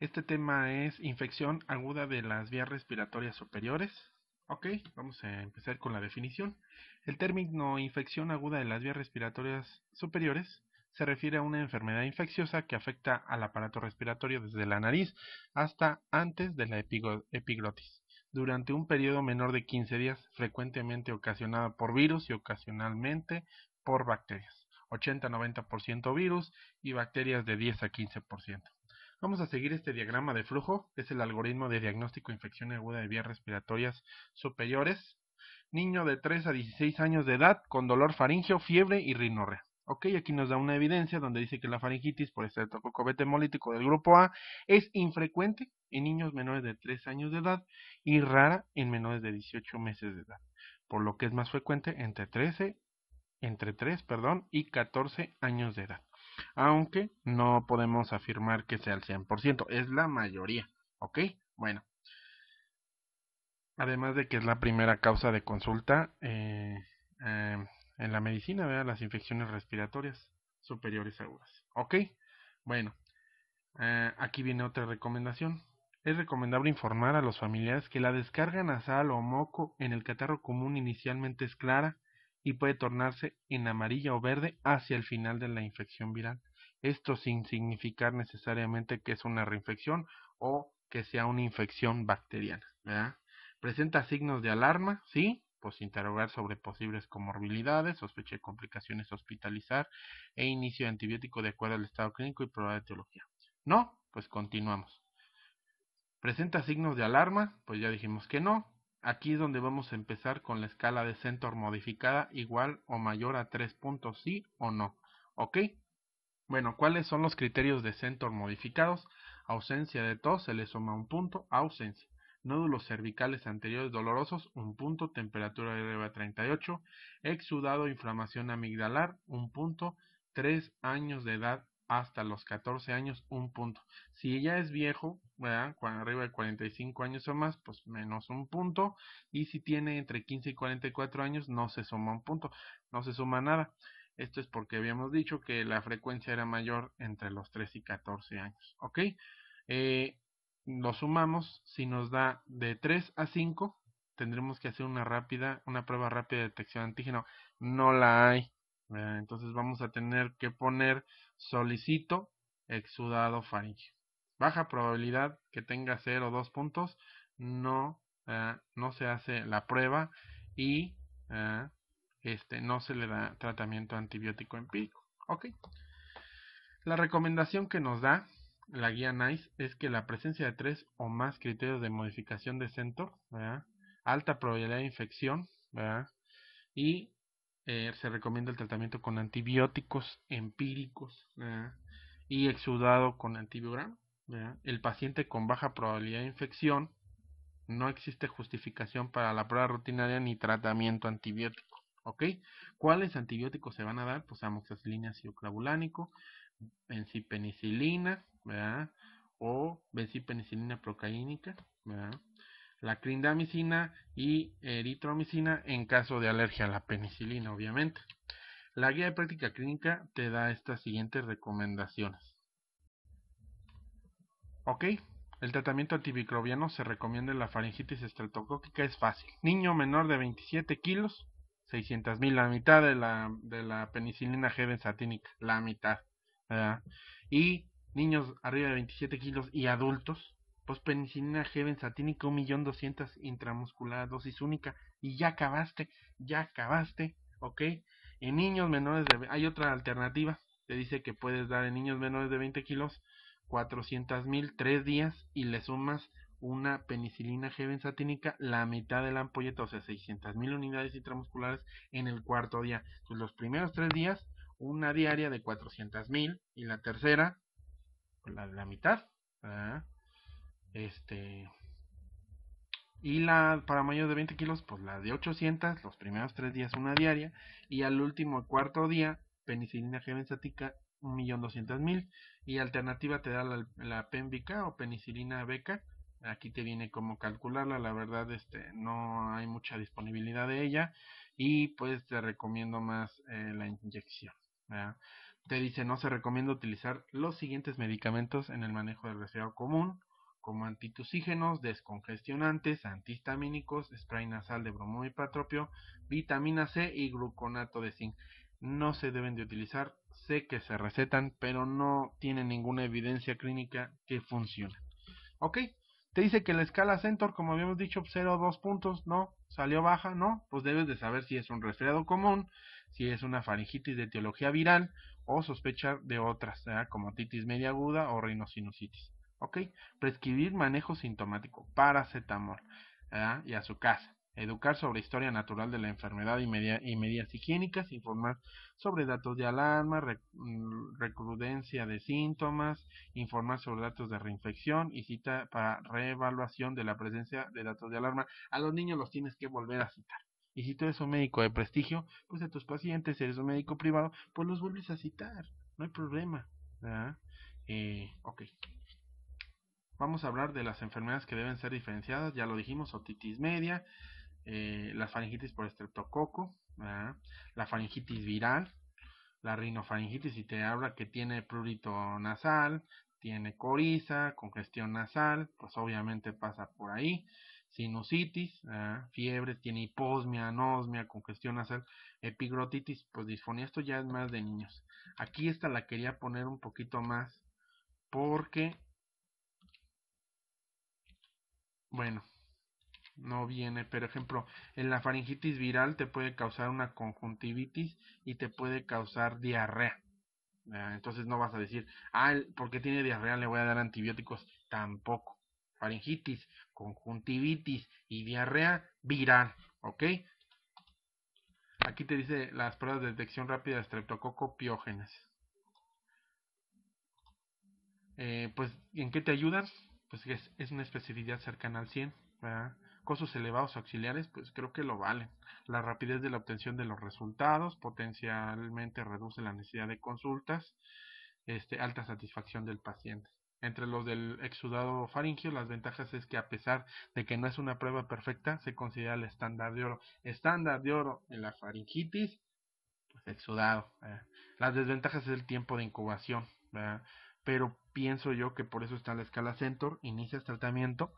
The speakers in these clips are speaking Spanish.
Este tema es infección aguda de las vías respiratorias superiores. Ok, vamos a empezar con la definición. El término infección aguda de las vías respiratorias superiores se refiere a una enfermedad infecciosa que afecta al aparato respiratorio desde la nariz hasta antes de la epiglotis, durante un periodo menor de 15 días, frecuentemente ocasionada por virus y ocasionalmente por bacterias. 80-90% virus y bacterias de 10 a 15%. Vamos a seguir este diagrama de flujo, es el algoritmo de diagnóstico de infección aguda de vías respiratorias superiores. Niño de 3 a 16 años de edad con dolor faringeo, fiebre y rinorrea. Ok, aquí nos da una evidencia donde dice que la faringitis por beta hemolítico del grupo A es infrecuente en niños menores de 3 años de edad y rara en menores de 18 meses de edad, por lo que es más frecuente entre 13 entre 3, perdón, y 14 años de edad aunque no podemos afirmar que sea el 100%, es la mayoría, ¿ok? Bueno, además de que es la primera causa de consulta eh, eh, en la medicina, vea Las infecciones respiratorias superiores agudas, ¿ok? Bueno, eh, aquí viene otra recomendación. Es recomendable informar a los familiares que la descarga nasal o moco en el catarro común inicialmente es clara y puede tornarse en amarilla o verde hacia el final de la infección viral. Esto sin significar necesariamente que es una reinfección o que sea una infección bacteriana. Presenta signos de alarma, ¿sí? Pues interrogar sobre posibles comorbilidades, sospecha de complicaciones, hospitalizar e inicio de antibiótico de acuerdo al estado clínico y prueba de etiología. No, pues continuamos. Presenta signos de alarma, pues ya dijimos que no. Aquí es donde vamos a empezar con la escala de centor modificada igual o mayor a 3 puntos, sí o no. ¿Ok? Bueno, ¿cuáles son los criterios de centor modificados? Ausencia de tos, se le suma un punto, ausencia. Nódulos cervicales anteriores dolorosos, un punto, temperatura de 38, exudado, inflamación amigdalar, un punto, 3 años de edad hasta los 14 años, un punto. Si ella es viejo, cuando arriba de 45 años o más, pues menos un punto. Y si tiene entre 15 y 44 años, no se suma un punto, no se suma nada. Esto es porque habíamos dicho que la frecuencia era mayor entre los 3 y 14 años. ¿Ok? Eh, lo sumamos, si nos da de 3 a 5, tendremos que hacer una rápida, una prueba rápida de detección de antígeno. No la hay. Entonces vamos a tener que poner solicito exudado faringe baja probabilidad que tenga 0 o 2 puntos, no, ah, no se hace la prueba y ah, este, no se le da tratamiento antibiótico empírico. Ok. La recomendación que nos da la guía NICE es que la presencia de tres o más criterios de modificación de centro, alta probabilidad de infección, y eh, se recomienda el tratamiento con antibióticos empíricos y exudado con antibiograma el paciente con baja probabilidad de infección, no existe justificación para la prueba rutinaria ni tratamiento antibiótico. ¿Ok? ¿Cuáles antibióticos se van a dar? Pues amoxicilina, ácido clavulánico, bencipenicilina, O benzipenicilina procaínica, ¿verdad? La crindamicina y eritromicina en caso de alergia a la penicilina, obviamente. La guía de práctica clínica te da estas siguientes recomendaciones. ¿Ok? El tratamiento antimicrobiano se recomienda en la faringitis estreptocócica es fácil. Niño menor de 27 kilos, 600 mil, la mitad de la, de la penicilina G benzatínica, la mitad. Y niños arriba de 27 kilos y adultos, pues penicilina G benzatínica 1.200.000 intramuscular, dosis única, y ya acabaste, ya acabaste, ¿ok? En niños menores de... Hay otra alternativa, te dice que puedes dar en niños menores de 20 kilos mil, tres días y le sumas una penicilina G benzatínica, la mitad de la ampolleta, o sea, 600 mil unidades intramusculares en el cuarto día. Entonces, los primeros tres días, una diaria de 400.000 y la tercera, la, la mitad, este y la para mayores de 20 kilos, pues la de 800, los primeros tres días una diaria y al último cuarto día penicilina G benzatínica 1.200.000 y alternativa te da la, la o penicilina beca. Aquí te viene como calcularla, la verdad este no hay mucha disponibilidad de ella y pues te recomiendo más eh, la inyección. Te dice no se recomienda utilizar los siguientes medicamentos en el manejo del resfriado común como antitusígenos, descongestionantes, antihistamínicos, spray nasal de bromo y patropio, vitamina C y gluconato de zinc. No se deben de utilizar sé que se recetan, pero no tiene ninguna evidencia clínica que funcione. ¿Ok? Te dice que la escala centor, como habíamos dicho, 0 2 puntos, no, salió baja, no, pues debes de saber si es un resfriado común, si es una faringitis de etiología viral o sospechar de otras, como titis media aguda o rinosinusitis. ¿Ok? Prescribir manejo sintomático, paracetamol ¿eh? y a su casa educar sobre historia natural de la enfermedad y, medidas higiénicas, informar sobre datos de alarma, mm, recrudencia de síntomas, informar sobre datos de reinfección y cita para reevaluación de la presencia de datos de alarma. A los niños los tienes que volver a citar. Y si tú eres un médico de prestigio, pues a tus pacientes, eres un médico privado, pues los vuelves a citar. No hay problema. Eh, ok. Vamos a hablar de las enfermedades que deben ser diferenciadas. Ya lo dijimos, otitis media, eh, la las faringitis por estreptococo, la faringitis viral, la rinofaringitis, si te habla que tiene prurito nasal, tiene coriza, congestión nasal, pues obviamente pasa por ahí, sinusitis, fiebres, fiebre, tiene hiposmia, anosmia, congestión nasal, epigrotitis, pues disfonía, esto ya es más de niños. Aquí esta la quería poner un poquito más porque, bueno, no viene. Pero ejemplo, en la faringitis viral te puede causar una conjuntivitis y te puede causar diarrea. Ah, entonces no vas a decir, ah, porque tiene diarrea le voy a dar antibióticos. Tampoco. Faringitis, conjuntivitis y diarrea viral. ¿Ok? Aquí te dice las pruebas de detección rápida de streptococo piógenas. Eh, pues, ¿en qué te ayudan? Pues es, es una especificidad cercana al 100. ¿verdad? ...cosos elevados auxiliares, pues creo que lo valen... La rapidez de la obtención de los resultados potencialmente reduce la necesidad de consultas, este, alta satisfacción del paciente. Entre los del exudado faringio, las ventajas es que a pesar de que no es una prueba perfecta, se considera el estándar de oro. Estándar de oro en la faringitis, pues, exudado. Las desventajas es el tiempo de incubación, pero pienso yo que por eso está la escala Centor, inicias tratamiento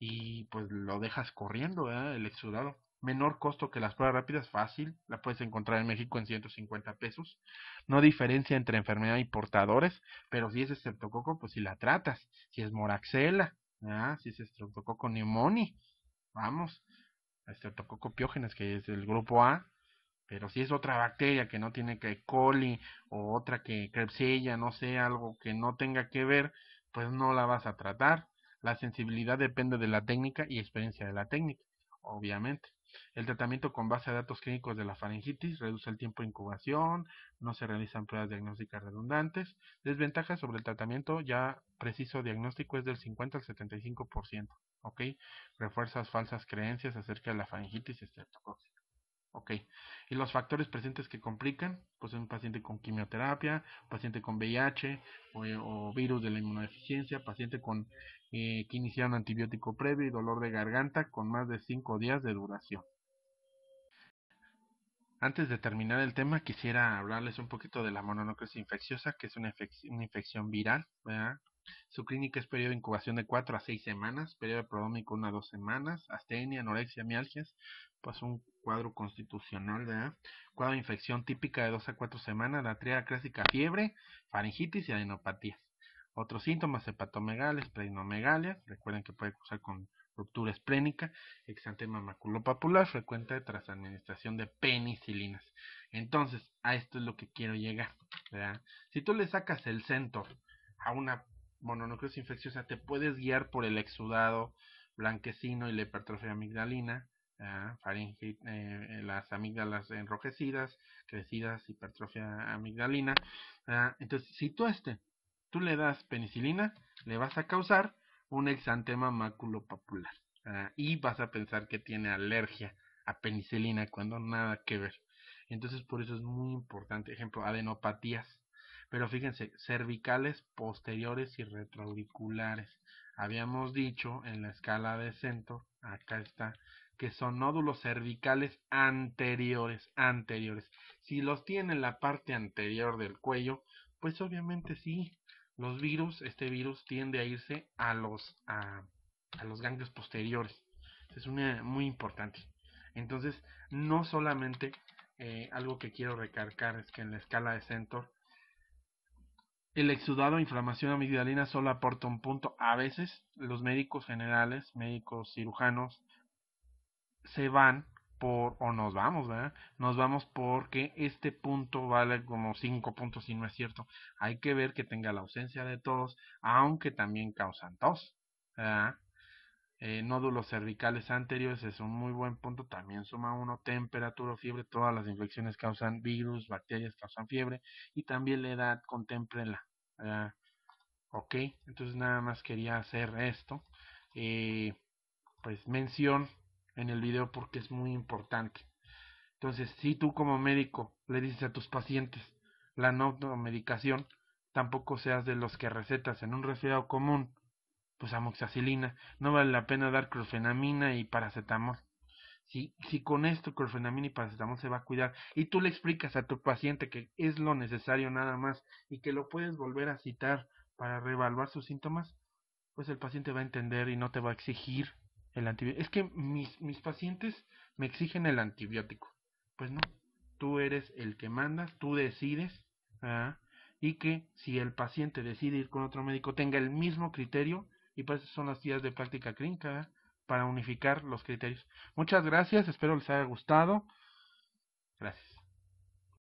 y pues lo dejas corriendo, El exudado. Menor costo que las pruebas rápidas, fácil. La puedes encontrar en México en 150 pesos. No diferencia entre enfermedad y portadores, pero si es estreptococo, pues si la tratas. Si es moraxela, ¿verdad? si es estreptococo pneumoni, vamos. Estreptococo piógenes, que es el grupo A, pero si es otra bacteria que no tiene que coli o otra que crepsella no sé, algo que no tenga que ver, pues no la vas a tratar. La sensibilidad depende de la técnica y experiencia de la técnica, obviamente. El tratamiento con base a datos clínicos de la faringitis reduce el tiempo de incubación, no se realizan pruebas diagnósticas redundantes. Desventajas sobre el tratamiento ya preciso diagnóstico es del 50 al 75%, ¿ok? Refuerzas falsas creencias acerca de la faringitis estreptocócica. Ok. ¿Y los factores presentes que complican? Pues un paciente con quimioterapia, paciente con VIH eh, o, virus de la inmunodeficiencia, paciente con eh, que iniciaron antibiótico previo y dolor de garganta con más de 5 días de duración. Antes de terminar el tema, quisiera hablarles un poquito de la mononucleosis infecciosa, que es una, una infección viral, ¿verdad? Su clínica es periodo de incubación de 4 a 6 semanas, periodo prodómico 1 a 2 semanas, astenia, anorexia, mialgias, pues un cuadro constitucional, ¿verdad? Cuadro de infección típica de 2 a 4 semanas, la triada clásica fiebre, faringitis y adenopatías. Otros síntomas, hepatomegales, pleinomegalias, recuerden que puede cruzar con ruptura esplénica, exantema maculopapular, frecuente tras administración de penicilinas. Entonces, a esto es lo que quiero llegar, ¿verdad? Si tú le sacas el centro a una mononucleosis infecciosa, te puedes guiar por el exudado blanquecino y la hipertrofia amigdalina, ah, eh, eh, las amígdalas enrojecidas, crecidas, hipertrofia amigdalina. Ah, entonces, si tú este, tú le das penicilina, le vas a causar un exantema maculopapular ah, y vas a pensar que tiene alergia a penicilina cuando nada que ver. Entonces, por eso es muy importante. Ejemplo, adenopatías. Pero fíjense, cervicales posteriores y retroauriculares. Habíamos dicho en la escala de centro, acá está, que son nódulos cervicales anteriores, anteriores. Si los tiene en la parte anterior del cuello, pues obviamente sí, los virus, este virus tiende a irse a los, a, a los ganglios posteriores. Es muy importante. Entonces, no solamente eh, algo que quiero recalcar es que en la escala de centro el exudado inflamación amigdalina solo aporta un punto. A veces los médicos generales, médicos cirujanos, se van por, o nos vamos, ¿verdad? Nos vamos porque este punto vale como cinco puntos y no es cierto. Hay que ver que tenga la ausencia de tos, aunque también causan tos, ¿verdad? Eh, nódulos cervicales anteriores es un muy buen punto. También suma uno temperatura, fiebre. Todas las infecciones causan virus, bacterias causan fiebre. Y también la edad, contemplenla, ah, ok, entonces nada más quería hacer esto. Eh, pues mención en el video porque es muy importante. Entonces, si tú como médico le dices a tus pacientes la no medicación, tampoco seas de los que recetas en un resfriado común pues amoxicilina, no vale la pena dar clorfenamina y paracetamol. Si, si con esto clorfenamina y paracetamol se va a cuidar y tú le explicas a tu paciente que es lo necesario nada más y que lo puedes volver a citar para reevaluar sus síntomas, pues el paciente va a entender y no te va a exigir el antibiótico. Es que mis, mis pacientes me exigen el antibiótico. Pues no, tú eres el que mandas, tú decides. ¿ah? Y que si el paciente decide ir con otro médico, tenga el mismo criterio y pues eso son las guías de práctica clínica, para unificar los criterios. Muchas gracias, espero les haya gustado. Gracias.